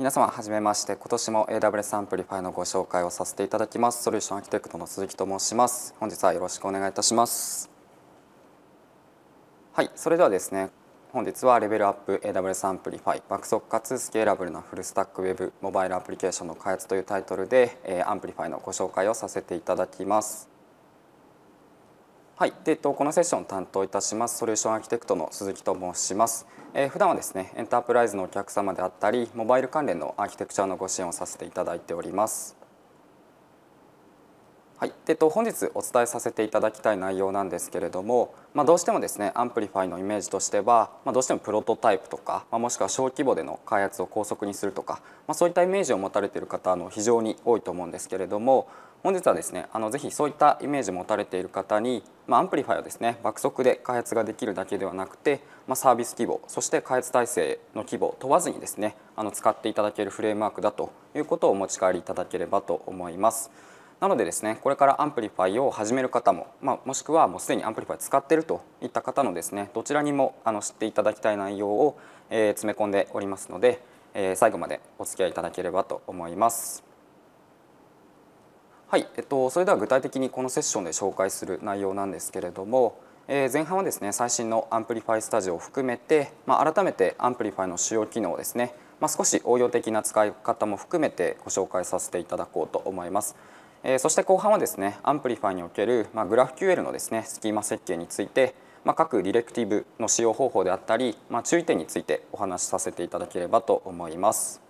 皆様はじめまして今年も AWS アンプリファイのご紹介をさせていただきますソリューションアーキテクトの鈴木と申します本日はよろしくお願いいたしますはいそれではですね本日はレベルアップ AWS アンプリファイ爆速かつスケーラブルなフルスタックウェブモバイルアプリケーションの開発というタイトルでアンプリファイのご紹介をさせていただきますはい、でこのセッションを担当いたしますソリューションアーキテクトの鈴木と申します。えー、普段はですねエンタープライズのお客様であったりモバイル関連のアーキテクチャのご支援をさせていただいております。はい、でと本日お伝えさせていただきたい内容なんですけれども、まあ、どうしてもですねアンプリファイのイメージとしては、まあ、どうしてもプロトタイプとか、まあ、もしくは小規模での開発を高速にするとか、まそういったイメージを持たれている方の非常に多いと思うんですけれども本日はですねあのぜひそういったイメージを持たれている方に、まアンプリファイはですね爆速で開発ができるだけではなくて、まサービス規模そして開発体制の規模問わずにですねあの使っていただけるフレームワークだということをお持ち帰りいただければと思います。なのでですねこれからアンプリファイを始める方も、まあ、もしくはもうすでにアンプリファイ使ってるといった方のですねどちらにもあの知っていただきたい内容を、えー、詰め込んでおりますので、えー、最後までお付き合いいただければと思います。はい、えっと、それでは具体的にこのセッションで紹介する内容なんですけれども、えー、前半はですね最新のアンプリファイスタジオを含めて、まあ、改めてアンプリファイの主要機能ですね、まあ、少し応用的な使い方も含めてご紹介させていただこうと思います。えそして後半はですねアンプリファイにおける、まあ、g r a q l のですねスキーマ設計について、まあ、各ディレクティブの使用方法であったり、まあ、注意点についてお話しさせていただければと思います。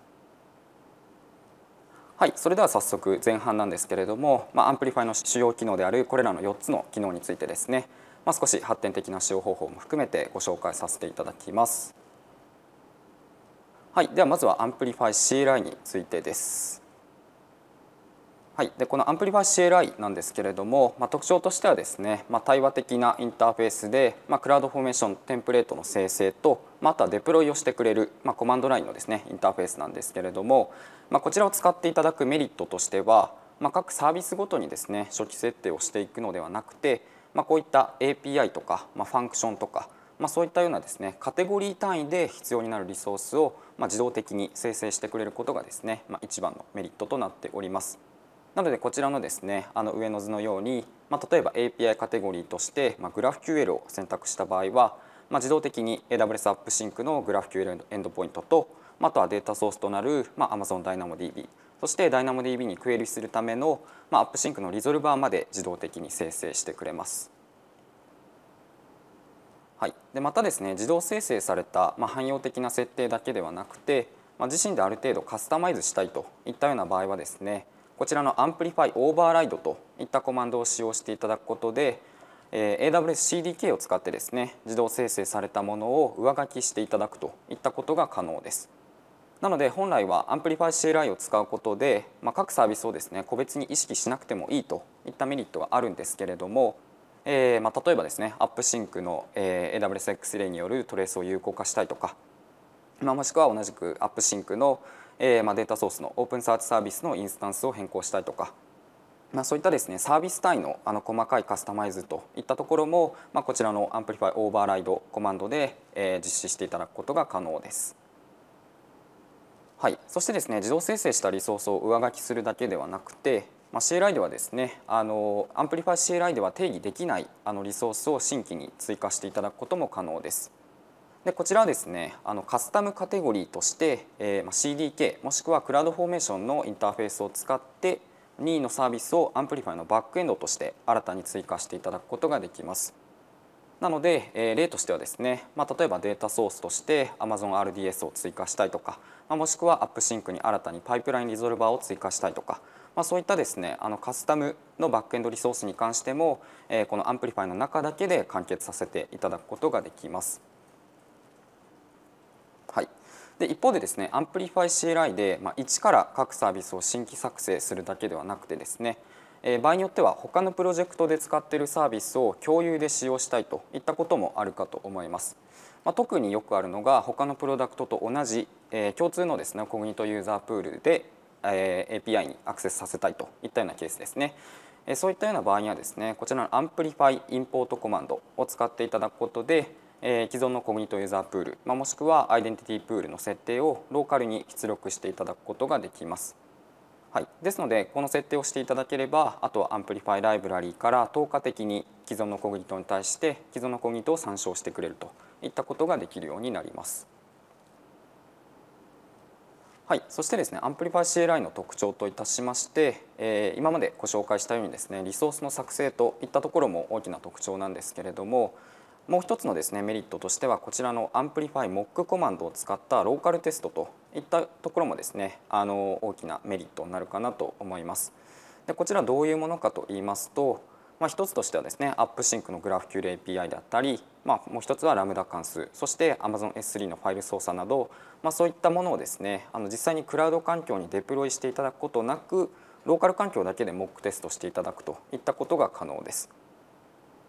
はい、それでは早速前半なんですけれども、まあ、アンプリファイの主要機能であるこれらの4つの機能についてですね、まあ、少し発展的な使用方法も含めてご紹介させていただきます。はい、ではまずはアンプリファイ CLI についてです。はい、でこのアンプリファイ CLI なんですけれども、まあ、特徴としてはですね、まあ、対話的なインターフェースで、まあ、クラウドフォーメーションテンプレートの生成と、まあ、あとはデプロイをしてくれる、まコマンドラインのですねインターフェースなんですけれども、まこちらを使っていただくメリットとしては、ま各サービスごとにですね初期設定をしていくのではなくて、まこういった API とか、まファンクションとか、まそういったようなですねカテゴリー単位で必要になるリソースを、ま自動的に生成してくれることがですね、まあ、一番のメリットとなっております。なのでこちらのですねあの上の図のように、まあ、例えば API カテゴリーとして、まあ、GraphQL を選択した場合は、まあ、自動的に AWS アップシンクの GraphQL エンドポイントとあとはデータソースとなる、まあ、Amazon DynamoDB そして DynamoDB にクエリするための、まあ、アップシンクのリゾルバーまで自動的に生成してくれます。はい、でまたですね自動生成された、まあ、汎用的な設定だけではなくて、まあ、自身である程度カスタマイズしたいといったような場合はですねこちらのアンプリファイオーバーライドといったコマンドを使用していただくことで、え AWSCDK を使ってですね自動生成されたものを上書きしていただくといったことが可能です。なので本来はアンプリファイ CLI を使うことで、まあ、各サービスをですね個別に意識しなくてもいいといったメリットがあるんですけれども、えー、まあ例えばですねアップシンクの AWSX 例によるトレースを有効化したいとか、まあ、もしくは同じくアップシンクのえー、まあ、データソースのオープンサーチサービスのインスタンスを変更したりとか、まあ、そういったですねサービス単位のあの細かいカスタマイズといったところも、まあ、こちらのアンプリファイオーバーライドコマンドで、えー、実施していただくことが可能です。はい、そしてですね自動生成したリソースを上書きするだけではなくて、まあ、CLI ではですねあのアンプリファイ CLI では定義できないあのリソースを新規に追加していただくことも可能です。でこちらはですねあのカスタムカテゴリーとして、えー、ま CDK もしくはクラウドフォーメーションのインターフェースを使って任意のサービスをアンプリファイのバックエンドとして新たに追加していただくことができます。なので、えー、例としてはですね、まあ、例えばデータソースとして AmazonRDS を追加したいとか、まあ、もしくは AppSync に新たにパイプラインリゾルバーを追加したいとか、まあ、そういったですねあのカスタムのバックエンドリソースに関しても、えー、このアンプリファイの中だけで完結させていただくことができます。で一方でですねアンプリファイ CLI で、まあ、一から各サービスを新規作成するだけではなくてですねえ場合によっては他のプロジェクトで使っているサービスを共有で使用したいといったこともあるかと思います。まあ、特によくあるのが他のプロダクトと同じ、えー、共通のですねコグニトユーザープールで、えー、API にアクセスさせたいといったようなケースですね。えー、そういったような場合にはですねこちらのアンプリファイインポートコマンドを使っていただくことでえ既存のコグニトユーザープール、まもしくはアイデンティティプールの設定をローカルに出力していただくことができます。はい、ですのでこの設定をしていただければあとはアンプリファイライブラリーから透過的に既存のコグニトに対して既存のコグニトを参照してくれるといったことができるようになります。はい、そしてですねアンプリファイ CLI の特徴といたしまして、えー、今までご紹介したようにですねリソースの作成といったところも大きな特徴なんですけれども、もう一つのですねメリットとしてはこちらのアンプリファイモックコマンドを使ったローカルテストといったところもですねあの大きなメリットになるかなと思います。でこちらどういうものかと言いますと、まあ、1つとしてはですねアップシンクのグラフ QL API だったり、まあ、もう1つはラムダ関数そして AmazonS3 のファイル操作など、まあ、そういったものをですねあの実際にクラウド環境にデプロイしていただくことなくローカル環境だけでモックテストしていただくといったことが可能です。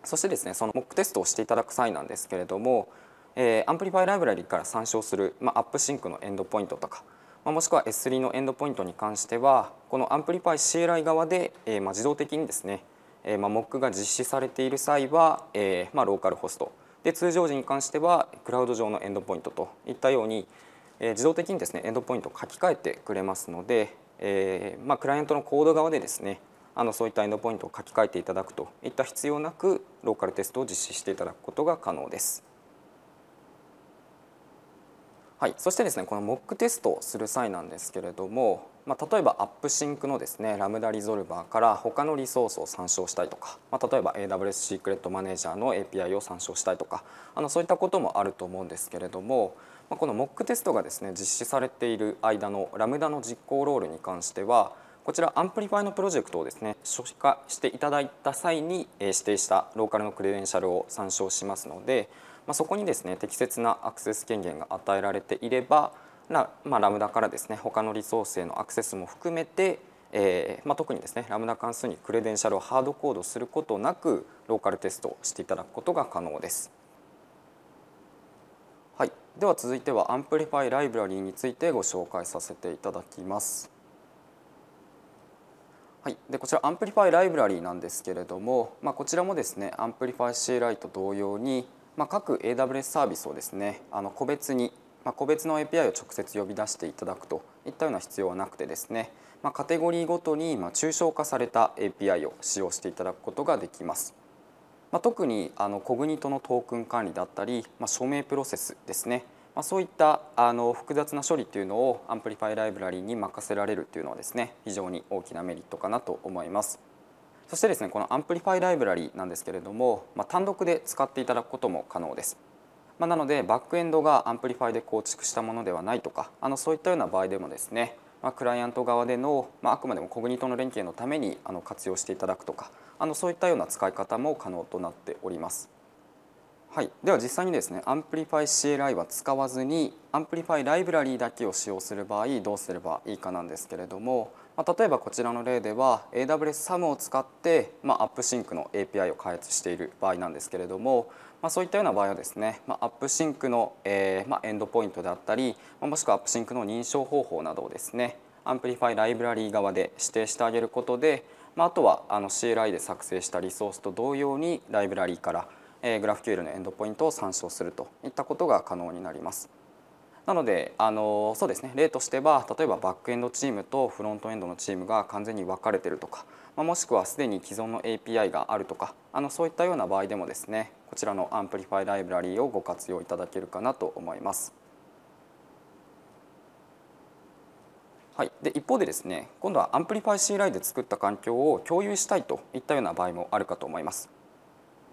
そしてですねそのモックテストをしていただく際なんですけれども、えー、アンプリファイライブラリから参照する、まあ、アップシンクのエンドポイントとか、まあ、もしくは S3 のエンドポイントに関してはこのアンプリファイ CLI 側で、えーまあ、自動的にですね、えーまあ、モックが実施されている際は、えーまあ、ローカルホストで通常時に関してはクラウド上のエンドポイントといったように、えー、自動的にですねエンドポイントを書き換えてくれますので、えーまあ、クライアントのコード側でですねあのそういったエンドポイントを書き換えていただくといった必要なくローカルテストを実施していただくことが可能です。はい、そしてですねこのモックテストをする際なんですけれども、まあ、例えばアップシンクのですねラムダリゾルバーから他のリソースを参照したいとか、まあ、例えば AWS シークレットマネージャーの API を参照したいとかあのそういったこともあると思うんですけれども、まあ、このモックテストがですね実施されている間のラムダの実行ロールに関してはこちらアンプリファイのプロジェクトをですね初期化していただいた際に指定したローカルのクレデンシャルを参照しますので、まあ、そこにですね適切なアクセス権限が与えられていればラ,、まあ、ラムダからですね他のリソースへのアクセスも含めて、えーまあ、特にですねラムダ関数にクレデンシャルをハードコードすることなくローカルテストをしていただくことが可能です。はい、では続いてはアンプリファイライブラリーについてご紹介させていただきます。はい、でこちらアンプリファイライブラリーなんですけれども、まあ、こちらもですねアンプリファイ C ライト同様に、まあ、各 AWS サービスをですねあの個別に、まあ、個別の API を直接呼び出していただくといったような必要はなくてですね、まカテゴリーごとに、ま抽象化された API を使用していただくことができます。ま特にあのコグニトのトークン管理だったり、ま署名プロセスですねまあ、そういったあの複雑な処理というのをアンプリファイライブラリに任せられるというのはですね非常に大きなメリットかなと思います。そしてですねこのアンプリファイライブラリなんですけれども、まあ、単独で使っていただくことも可能です。まあ、なのでバックエンドがアンプリファイで構築したものではないとかあのそういったような場合でもですねまあ、クライアント側での、まあ、くまでもコグニトの連携のためにあの活用していただくとかあのそういったような使い方も可能となっております。はい、では実際にですねアンプリファイ CLI は使わずにアンプリファイライブラリーだけを使用する場合どうすればいいかなんですけれども、まあ、例えばこちらの例では AWS サムを使って、まあ、アップシンクの API を開発している場合なんですけれども、まあ、そういったような場合はですね、まあ、アップシンクの、えーまあ、エンドポイントであったり、まあ、もしくはアップシンクの認証方法などをですねアンプリファイライブラリー側で指定してあげることで、まあ、あとはあの CLI で作成したリソースと同様にライブラリーからえー、g q l のエンドポイントを参照するといったことが可能になります。なのであのそうですね例としては例えばバックエンドチームとフロントエンドのチームが完全に分かれてるとか、まあ、もしくはすでに既存の API があるとかあのそういったような場合でもですねこちらのアンプリファイライブラリーをご活用いただけるかなと思います。はい、で一方でですね今度はアンプリファイ CLI で作った環境を共有したいといったような場合もあるかと思います。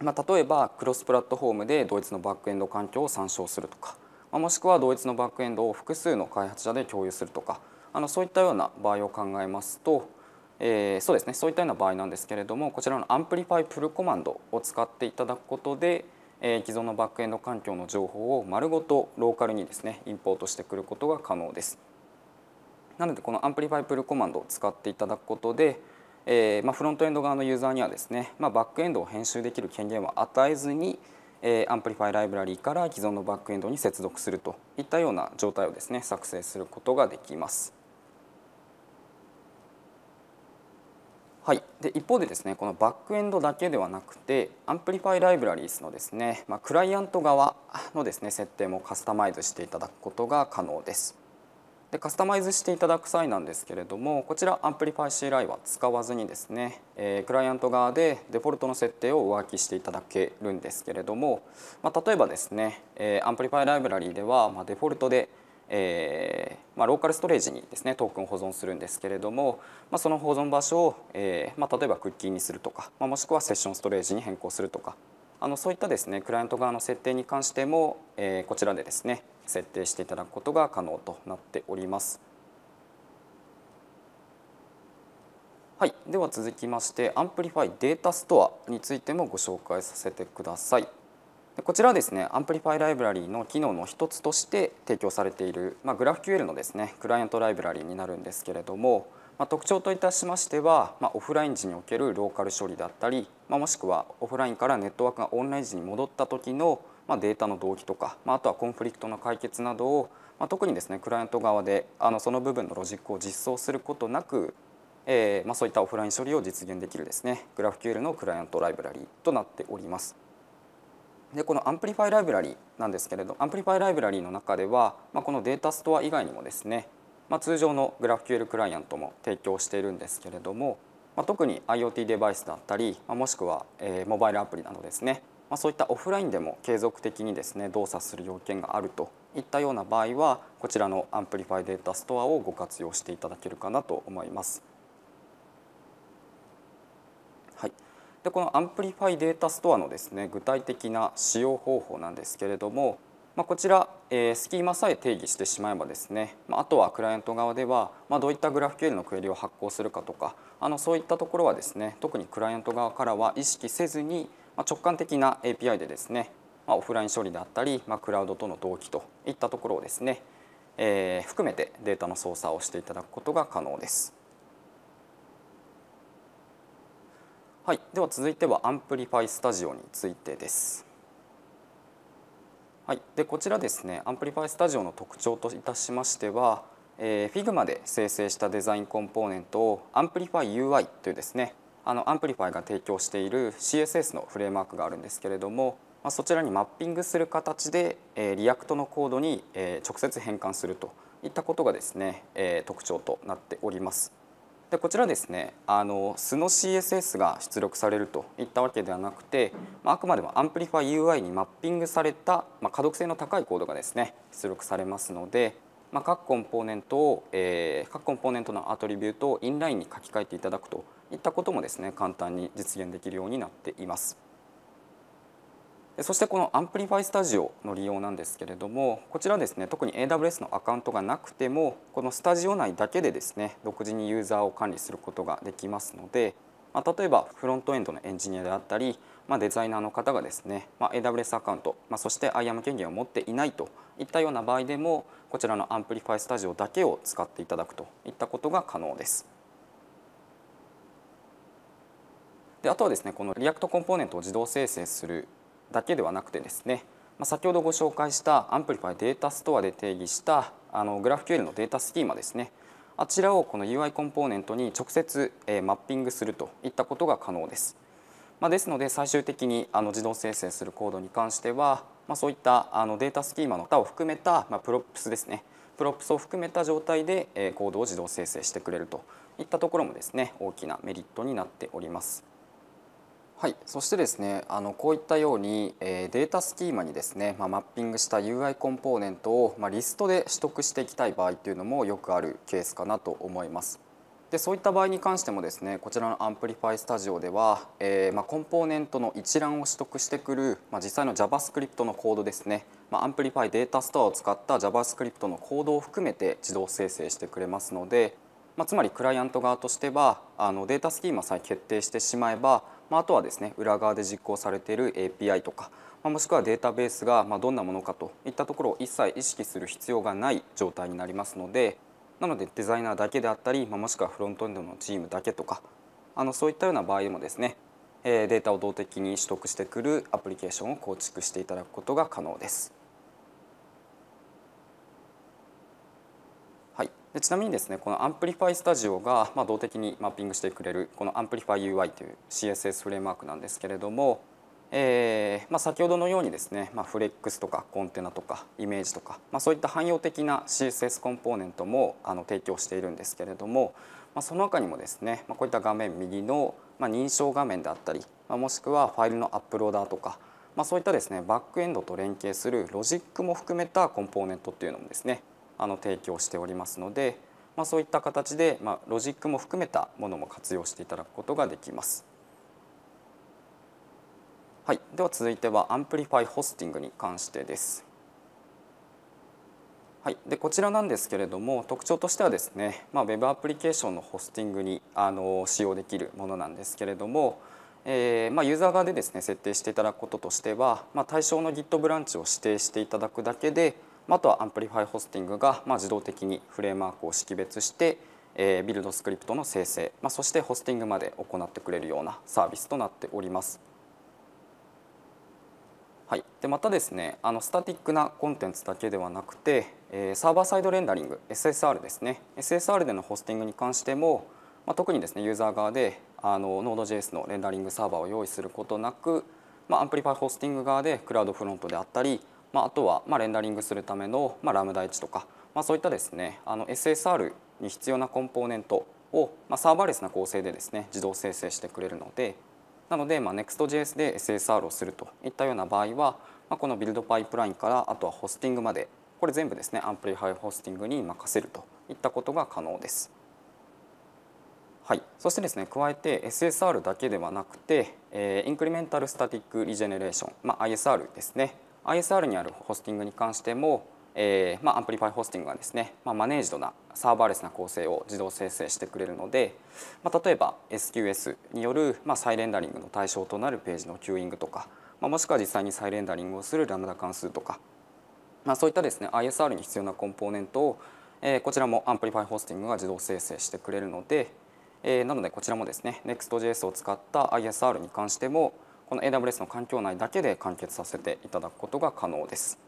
まあ、例えばクロスプラットフォームで同一のバックエンド環境を参照するとか、まあ、もしくは同一のバックエンドを複数の開発者で共有するとかあのそういったような場合を考えますと、えー、そうですねそういったような場合なんですけれどもこちらのアンプリファイプルコマンドを使っていただくことで、えー、既存のバックエンド環境の情報を丸ごとローカルにですねインポートしてくることが可能です。なのでこのアンプリファイプルコマンドを使っていただくことで、えー、まあ、フロントエンド側のユーザーにはですね、まあ、バックエンドを編集できる権限は与えずに、えー、アンプリファイライブラリーから既存のバックエンドに接続するといったような状態をですね作成することができます。はい、で一方でですねこのバックエンドだけではなくてアンプリファイライブラリーのですね、まあ、クライアント側のですね設定もカスタマイズしていただくことが可能です。でカスタマイズしていただく際なんですけれどもこちらアンプリファイ CLI は使わずにですね、えー、クライアント側でデフォルトの設定を上書きしていただけるんですけれども、まあ、例えばですね、えー、アンプリファイライブラリーでは、まあ、デフォルトでえー、まあ、ローカルストレージにですねトークンを保存するんですけれども、まあ、その保存場所を、えー、まあ、例えばクッキーにするとか、まもしくはセッションストレージに変更するとかあのそういったですねクライアント側の設定に関しても、えこちらでですね設定していただくことが可能となっております。はい、では続きましてアンプリファイデータストアについてもご紹介させてください。こちらはですねアンプリファイライブラリーの機能の一つとして提供されている、まあ、GraphQL のですねクライアントライブラリーになるんですけれどもまあ、特徴といたしましては、まあ、オフライン時におけるローカル処理だったり、まあ、もしくはオフラインからネットワークがオンライン時に戻った時の、まあ、データの同期とか、まあ、あとはコンフリクトの解決などを、まあ、特にですねクライアント側であのその部分のロジックを実装することなく、えーまあ、そういったオフライン処理を実現できるですね GraphQL のクライアントライブラリとなっております。でこのアンプリファイライブラリなんですけれどアンプリファイライブラリの中では、まあ、このデータストア以外にもですねまあ、通常の GraphQL クライアントも提供しているんですけれども、まあ、特に IoT デバイスだったり、まあ、もしくは、えー、モバイルアプリなどですね、まあ、そういったオフラインでも継続的にですね動作する要件があるといったような場合はこちらのアンプリファイデータストアをご活用していただけるかなと思います。はい、でこのアンプリファイデータストアのですね具体的な使用方法なんですけれどもまあ、こちら、えー、スキーマさえ定義してしまえばですね、まあ、あとはクライアント側では、まあ、どういったグラフ q l のクエリを発行するかとかあのそういったところはですね特にクライアント側からは意識せずに、まあ、直感的な API でですね、まあ、オフライン処理であったり、まあ、クラウドとの同期といったところをですね、えー、含めてデータの操作をしていただくことが可能です。はい、では続いてはアンプリファイスタジオについてです。はい、でこちらですねアンプリファイスタジオの特徴といたしましては、えー、Figma で生成したデザインコンポーネントをアンプリファイ UI というですねあのアンプリファイが提供している CSS のフレームワークがあるんですけれども、まあ、そちらにマッピングする形で、えー、リアクトのコードに、えー、直接変換するといったことがですね、えー、特徴となっております。でこちらですねあの素の CSS が出力されるといったわけではなくて、まあ、あくまでもアンプリファ UI にマッピングされた、まあ、可読性の高いコードがですね出力されますので、まあ、各コンポーネントを、えー、各コンポーネントのアトリビュートをインラインに書き換えていただくといったこともですね簡単に実現できるようになっています。そしてこのアンプリファイスタジオの利用なんですけれどもこちらですね特に AWS のアカウントがなくてもこのスタジオ内だけでですね独自にユーザーを管理することができますので、まあ、例えばフロントエンドのエンジニアであったり、まあ、デザイナーの方がですね、まあ、AWS アカウント、まあ、そして IAM 権限を持っていないといったような場合でもこちらのアンプリファイスタジオだけを使っていただくといったことが可能です。であとはですねこの React コンポーネントを自動生成するだけではなくてですね、ま先ほどご紹介したアンプリファイデータストアで定義したあのグラフ q l のデータスキーマですねあちらをこの UI コンポーネントに直接、えマッピングするといったことが可能です。まあ、ですので最終的にあの自動生成するコードに関しては、まあ、そういったあのデータスキーマの他を含めた、まあ、プロップスですねプロップスを含めた状態で、えコードを自動生成してくれるといったところもですね大きなメリットになっております。はい、そしてですねあのこういったように、えー、データスキーマにですね、まあ、マッピングした UI コンポーネントを、まあ、リストで取得していきたい場合というのもよくあるケースかなと思います。でそういった場合に関してもですねこちらのアンプリファイスタジオでは、えー、まあ、コンポーネントの一覧を取得してくる、まあ、実際の JavaScript のコードですね、まあ、アンプリファイデータストアを使った JavaScript のコードを含めて自動生成してくれますので、まつまりクライアント側としてはあのデータスキーマさえ決定してしまえばまあ、あとはですね裏側で実行されている API とか、まあ、もしくはデータベースがまどんなものかといったところを一切意識する必要がない状態になりますのでなのでデザイナーだけであったり、まあ、もしくはフロントエンドのチームだけとかあのそういったような場合でもですねデータを動的に取得してくるアプリケーションを構築していただくことが可能です。でちなみにですねこの Amplify Studio が、ま動的にマッピングしてくれるこの Amplify UI という CSS フレームワークなんですけれども、えー、まあ、先ほどのようにですね、まあ、フレックスとかコンテナとかイメージとか、まあ、そういった汎用的な CSS コンポーネントもあの提供しているんですけれども、まその他にもですね、まこういった画面右の、ま認証画面であったり、まもしくはファイルのアップローダーとか、まそういったですねバックエンドと連携するロジックも含めたコンポーネントっていうのもですねあの提供しておりますので、まあ、そういった形で、まあ、ロジックも含めたものも活用していただくことができます。はい、では続いてはアンプリファイホスティングに関してです。はい、でこちらなんですけれども特徴としてはですね、まあ、Web アプリケーションのホスティングにあの使用できるものなんですけれども、えー、まあ、ユーザー側でですね設定していただくこととしては、まあ、対象の Git ブランチを指定していただくだけで、あとはアンプリファイホスティングが、ま自動的にフレームワークを識別して、えビルドスクリプトの生成、まそしてホスティングまで行ってくれるようなサービスとなっております。はい、でまたですねあのスタティックなコンテンツだけではなくて、えサーバーサイドレンダリング SSR ですね SSR でのホスティングに関しても、ま特にですねユーザー側であの Node.js のレンダリングサーバーを用意することなく、まアンプリファイホスティング側でクラウドフロントであったりまあ、あとはまレンダリングするためのまラムダ1とか、まあ、そういったですねあの SSR に必要なコンポーネントを、まサーバーレスな構成でですね自動生成してくれるのでなので、ま Next.js で SSR をするといったような場合は、まこのビルドパイプラインからあとはホスティングまでこれ全部ですねアンプリファイホスティングに任せるといったことが可能です。はい、そしてですね加えて SSR だけではなくて、えー、インクリメンタル・スタティック・リジェネレーション、まあ、ISR ですね ISR にあるホスティングに関しても、えー、まあ、アンプリファイホスティングがですね、まあ、マネージドなサーバーレスな構成を自動生成してくれるので、まあ、例えば SQS による、ま再レンダリングの対象となるページのキューイングとか、まもしくは実際に再レンダリングをするラムダ関数とか、まそういったですね ISR に必要なコンポーネントを、えー、こちらもアンプリファイホスティングが自動生成してくれるので、えー、なのでこちらもですね Next.js を使った ISR に関しても、この AWS の環境内だけで完結させていただくことが可能です。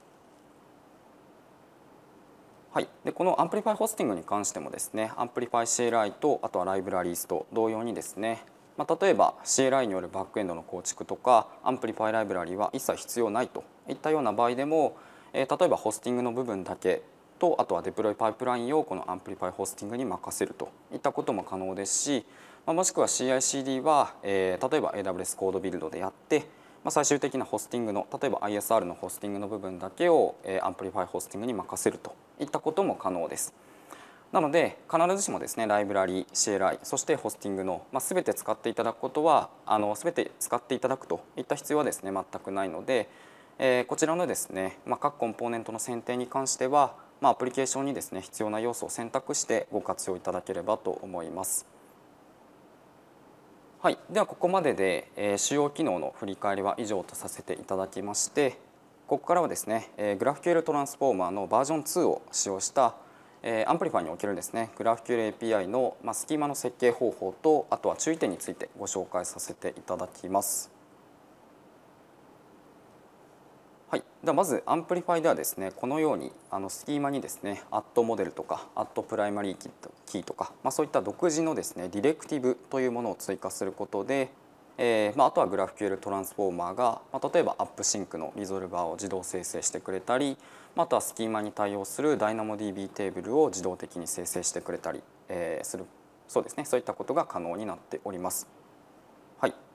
はい、でこのアンプリファイホスティングに関してもですねアンプリファイ CLI とあとはライブラリースと同様にですね、まあ、例えば CLI によるバックエンドの構築とかアンプリファイライブラリーは一切必要ないといったような場合でも、えー、例えばホスティングの部分だけとあとはデプロイパイプラインをこのアンプリファイホスティングに任せるといったことも可能ですしまあ、もしくは CICD は、えー、例えば AWS コードビルドでやって、まあ、最終的なホスティングの例えば ISR のホスティングの部分だけを、えー、アンプリファイホスティングに任せるといったことも可能です。なので必ずしもですねライブラリ CLI そしてホスティングの、まあ、全て使っていただくことはあの全て使っていただくといった必要はですね全くないので、えこちらのですね、まあ、各コンポーネントの選定に関しては、まあ、アプリケーションにですね必要な要素を選択してご活用いただければと思います。はい、ではここまでで、えー、主要機能の振り返りは以上とさせていただきましてここからはですね、えー、グラフ QL トランスフォーマーのバージョン2を使用した、えー、アンプリファイにおけるですねグラフ QL API の、まあ、スキーマの設計方法とあとは注意点についてご紹介させていただきます。はい、ではまずアンプリファイではですねこのようにあのスキーマにですねアットモデルとかアットプライマリーキーとか、まあ、そういった独自のですねディレクティブというものを追加することで、えーまあ、あとはグラフ q l トランスフォーマーが、まあ、例えばアップシンクのリゾルバーを自動生成してくれたり、まあ、あとはスキーマに対応する DynamoDB テーブルを自動的に生成してくれたり、えー、するそうですねそういったことが可能になっております。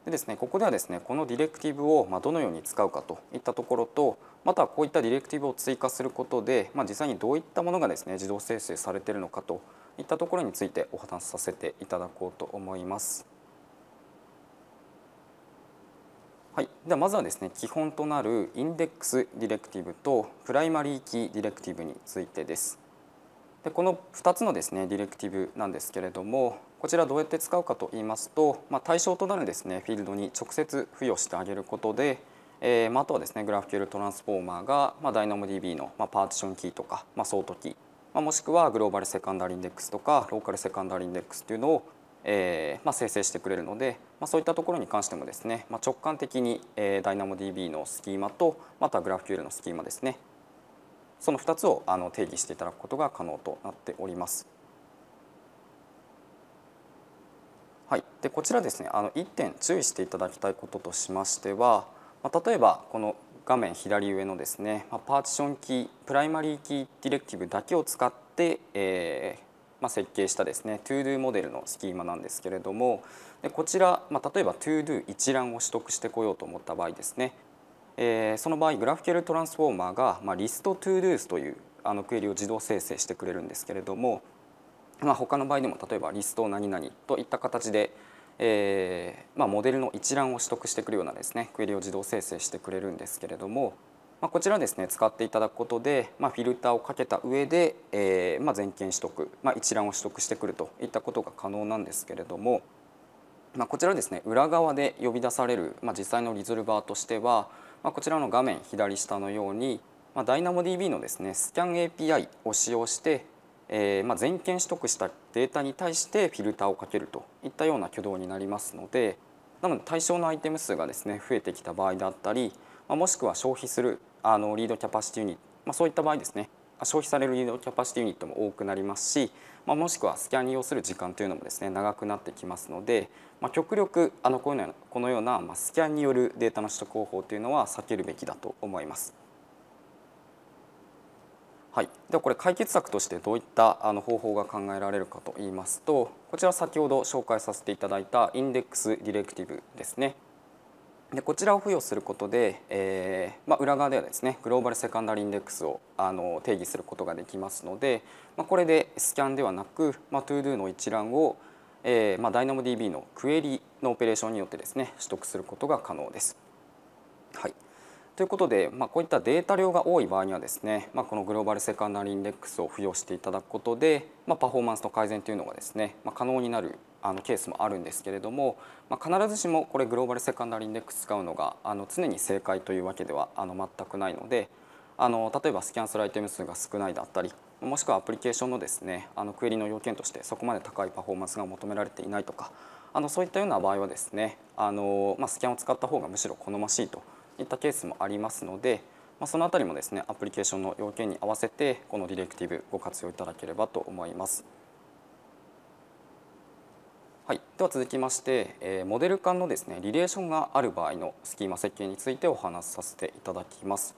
でですねここではですねこのディレクティブをまどのように使うかといったところとまたはこういったディレクティブを追加することで、まあ、実際にどういったものがですね自動生成されているのかといったところについてお話しさせていただこうと思います。はい、ではまずはですね基本となるインデックスディレクティブとプライマリーキーディレクティブについてです。でこの2つのですねディレクティブなんですけれどもこちらどうやって使うかと言いますと、まあ、対象となるですねフィールドに直接付与してあげることで、えー、まあ、あとはですねグラフ q l トランスフォーマーが、まあ、DynamoDB の、まパーティションキーとか、まソートキー、まもしくはグローバルセカンダリインデックスとかローカルセカンダリインデックスというのをえーまあ、生成してくれるので、まあ、そういったところに関してもですね、まあ、直感的に、えー、DynamoDB のスキーマとまた GraphQL のスキーマですねその2つをあの定義していただくことが可能となっております。はい、でこちらですねあの1点注意していただきたいこととしましては、まあ、例えばこの画面左上のですね、まあ、パーティションキープライマリーキーディレクティブだけを使って、えーまあ、設計したですねトゥードゥモデルのスキーマなんですけれどもでこちら、まあ、例えばトゥードゥ一覧を取得してこようと思った場合ですねえー、その場合グラフケルトランスフォーマーが、まあ、リストトゥ d ースというあのクエリを自動生成してくれるんですけれども、まあ、他の場合でも例えばリスト何々といった形で、えーまあ、モデルの一覧を取得してくるようなですねクエリを自動生成してくれるんですけれども、まあ、こちらですね使っていただくことで、まあ、フィルターをかけた上で、えーまあ、全件取得、まあ、一覧を取得してくるといったことが可能なんですけれども、まあ、こちらですね裏側で呼び出される、まあ、実際のリゾルバーとしては、まあ、こちらの画面左下のように、まあ、DynamoDB のですねスキャン API を使用して、えー、まあ全件取得したデータに対してフィルターをかけるといったような挙動になりますのでなので対象のアイテム数がですね増えてきた場合だったり、まあ、もしくは消費するあのリードキャパシティユニット、まあ、そういった場合ですね消費されるリードキャパシティユニットも多くなりますし、まあ、もしくはスキャンに要する時間というのもですね長くなってきますので、まあ、極力あのこうのこのような、まあ、スキャンによるデータの取得方法というのは避けるべきだと思います。はい、ではこれ解決策としてどういったあの方法が考えられるかと言いますとこちら先ほど紹介させていただいたインデックスディレクティブですねでこちらを付与することで、えー、まあ、裏側ではですねグローバルセカンダリインデックスをあの定義することができますので、まあ、これでスキャンではなく、まあ、ToDo の一覧を、えーまあ、DynamoDB のクエリのオペレーションによってですね取得することが可能です。はい、ということで、まあ、こういったデータ量が多い場合にはですね、まあ、このグローバルセカンダリインデックスを付与していただくことで、まあ、パフォーマンスの改善というのがですね、まあ、可能になるあのケースもあるんですけれども、まあ、必ずしもこれグローバルセカンダリインデックス使うのがあの常に正解というわけではあの全くないのであの例えばスキャンするアイテム数が少ないだったりもしくはアプリケーションのですねあのクエリの要件としてそこまで高いパフォーマンスが求められていないとかあのそういったような場合はですねあの、まあ、スキャンを使った方がむしろ好ましいといったケースもありますので、まあ、その辺りもですねアプリケーションの要件に合わせてこのディレクティブご活用いただければと思います。はい、では続きまして、えー、モデル間のですねリレーションがある場合のスキーマ設計についてお話しさせていただきます。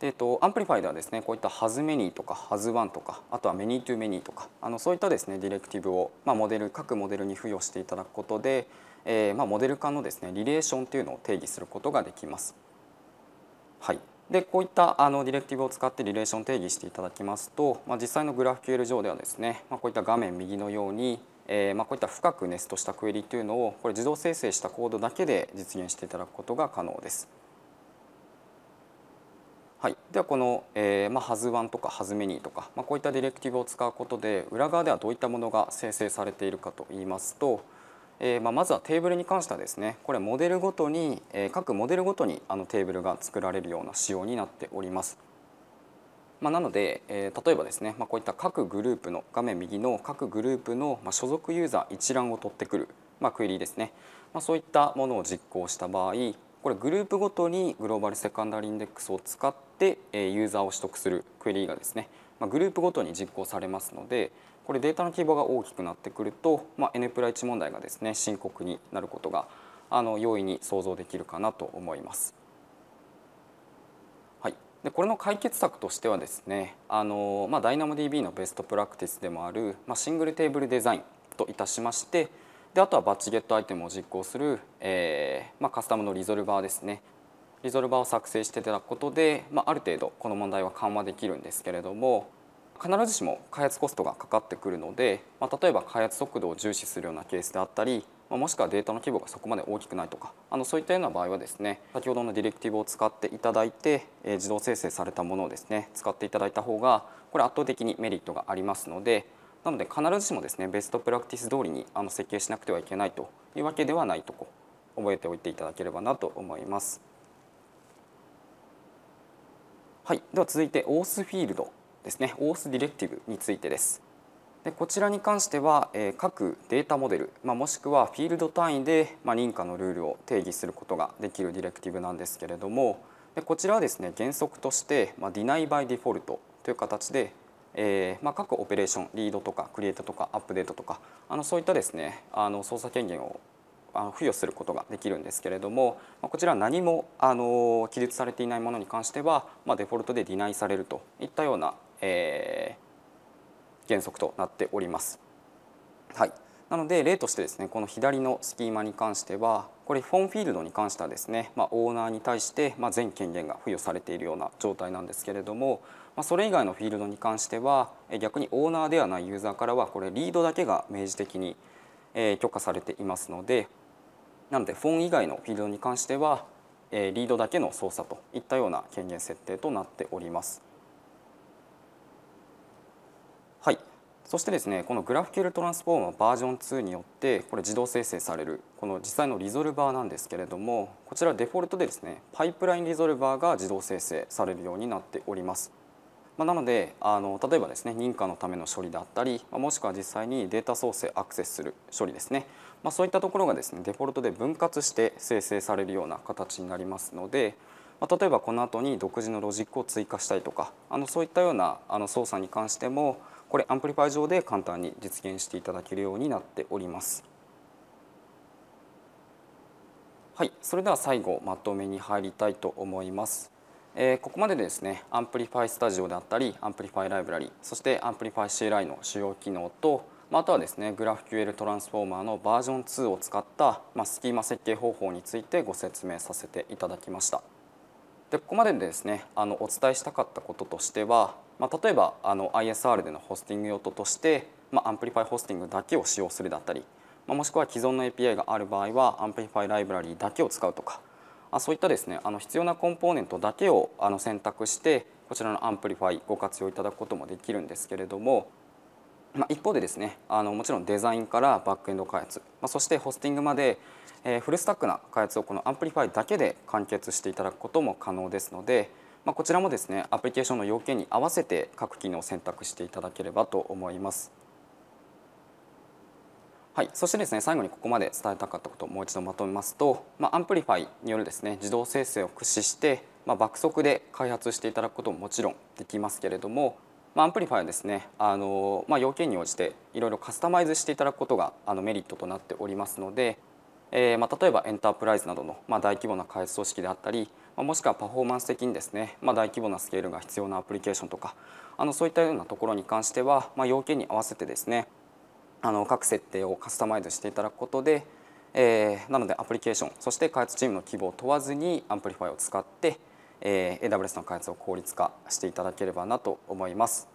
でえっと、アンプリファイではですねこういったハズメニーとかハズワンとかあとはメニートゥメニーとかあのそういったですねディレクティブを、まあ、モデル各モデルに付与していただくことで、えーまあ、モデル間のですねリレーションというのを定義することができます。はい、でこういったあのディレクティブを使ってリレーション定義していただきますと、まあ、実際の GraphQL 上ではですね、まあ、こういった画面右のように、えー、まあこういった深くネストしたクエリというのをこれ自動生成したコードだけで実現していただくことが可能です。はい、ではこの、えまあ、Has1 とか h a s m n とか、まあ、こういったディレクティブを使うことで裏側ではどういったものが生成されているかといいますと、えー、まあ、まずはテーブルに関してはですねこれモデルごとに、えー、各モデルごとにあのテーブルが作られるような仕様になっております。まあ、なので、えー、例えばですね、まあ、こういった各グループの画面右の各グループの、まあ、所属ユーザー一覧を取ってくる、まあ、クエリーですね、まあ、そういったものを実行した場合これグループごとにグローバルセカンダリインデックスを使って、えユーザーを取得するクエリーがですね、まあ、グループごとに実行されますので、これデータの規模が大きくなってくると、まあ、N プラ1問題がですね深刻になることがあの容易に想像できるかなと思います。はい、でこれの解決策としてはですねあの、まあ、DynamDB のベストプラクティスでもある、まあ、シングルテーブルデザインといたしましてであとはバッチゲットアイテムを実行する、えーまあ、カスタムのリゾルバーですねリゾルバーを作成していただくことで、まあ、ある程度この問題は緩和できるんですけれども必ずしも開発コストがかかってくるので、まあ、例えば開発速度を重視するようなケースであったり、まあ、もしくはデータの規模がそこまで大きくないとかあのそういったような場合はですね先ほどのディレクティブを使っていただいて、えー、自動生成されたものをですね使っていただいた方がこれ圧倒的にメリットがありますのでなので必ずしもですねベストプラクティス通りにあの設計しなくてはいけないというわけではないとこ覚えておいていただければなと思います。はい、では続いてオースフィールドですね o a ディレクティブについてです。でこちらに関しては、えー、各データモデル、まあ、もしくはフィールド単位で、まあ、認可のルールを定義することができるディレクティブなんですけれどもでこちらはですね原則として、まあ、Deny by Default という形で、えーまあ、各オペレーションリードとかクリエイトとかアップデートとかあのそういったですねあの操作権限をあの付与することができるんですけれども、まあ、こちら何もあの記述されていないものに関しては、まあ、デフォルトでディナイされるといったようなえー、原則となっております。はい、なので例としてですねこの左のスキーマに関してはこれフォンフィールドに関してはですね、まあ、オーナーに対して、ま全権限が付与されているような状態なんですけれども、まあ、それ以外のフィールドに関しては逆にオーナーではないユーザーからはこれリードだけが明示的に許可されていますのでなのでフォン以外のフィールドに関してはリードだけの操作といったような権限設定となっております。そしてですねこのグラフ q ルトランスフォームはバージョン2によってこれ自動生成されるこの実際のリゾルバーなんですけれどもこちらデフォルトでですねパイプラインリゾルバーが自動生成されるようになっております。まあ、なのであの例えばですね認可のための処理だったり、まもしくは実際にデータ生アクセスする処理ですね、まあ、そういったところがですねデフォルトで分割して生成されるような形になりますので、ま例えばこの後に独自のロジックを追加したりとかあのそういったようなあの操作に関してもこれアンプリファイ上で簡単に実現していただけるようになっております。はい、それでは最後まとめに入りたいと思います。えー、ここまでですねアンプリファイスタジオであったりアンプリファイライブラリそしてアンプリファイ CLI の主要機能とまあ、とはですね GraphQL トランスフォーマーのバージョン2を使った、まあ、スキーマ設計方法についてご説明させていただきました。でここまででですねあのお伝えしたかったこととしてはまあ、例えばあの ISR でのホスティング用途として、まあ、アンプリファイホスティングだけを使用するだったり、まあ、もしくは既存の API がある場合はアンプリファイライブラリーだけを使うとかあそういったですねあの必要なコンポーネントだけをあの選択してこちらのアンプリファイご活用いただくこともできるんですけれども、まあ、一方でですねあのもちろんデザインからバックエンド開発、まあ、そしてホスティングまで、えー、フルスタックな開発をこのアンプリファイだけで完結していただくことも可能ですので、まあ、こちらもですねアプリケーションの要件に合わせて各機能を選択していただければと思います。はい、そしてですね最後にここまで伝えたかったことをもう一度まとめますと、まあ、アンプリファイによるですね自動生成を駆使して、まあ、爆速で開発していただくことももちろんできますけれども、まあ、アンプリファイはですねあの、ま要件に応じていろいろカスタマイズしていただくことがあのメリットとなっておりますので、えー、ま例えばエンタープライズなどの、ま大規模な開発組織であったりもしくはパフォーマンス的にですね、ま大規模なスケールが必要なアプリケーションとかあのそういったようなところに関しては、ま要件に合わせてですねあの各設定をカスタマイズしていただくことで、えー、なのでアプリケーションそして開発チームの規模を問わずにアンプリファイを使って、えー、AWS の開発を効率化していただければなと思います。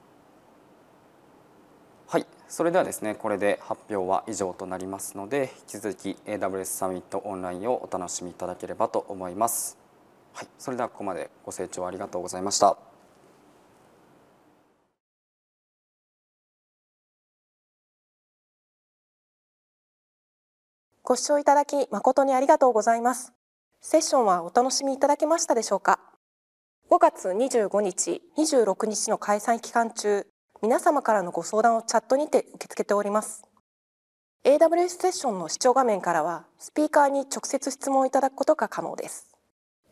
はい、それではですねこれで発表は以上となりますので引き続き AWS サミットオンラインをお楽しみいただければと思います。はい、それではここまでご清聴ありがとうございました。ご視聴いただき誠にありがとうございます。セッションはお楽しみいただけましたでしょうか。5月25日、26日の開催期間中、皆様からのご相談をチャットにて受け付けております。AWS セッションの視聴画面からは、スピーカーに直接質問をいただくことが可能です。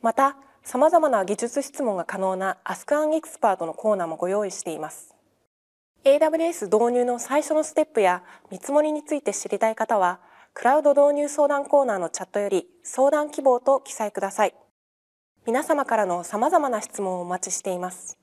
またさまざまな技術質問が可能な Ask ア n e x p パ r t のコーナーもご用意しています AWS 導入の最初のステップや見積もりについて知りたい方はクラウド導入相談コーナーのチャットより相談希望と記載ください皆様からの様々な質問をお待ちしています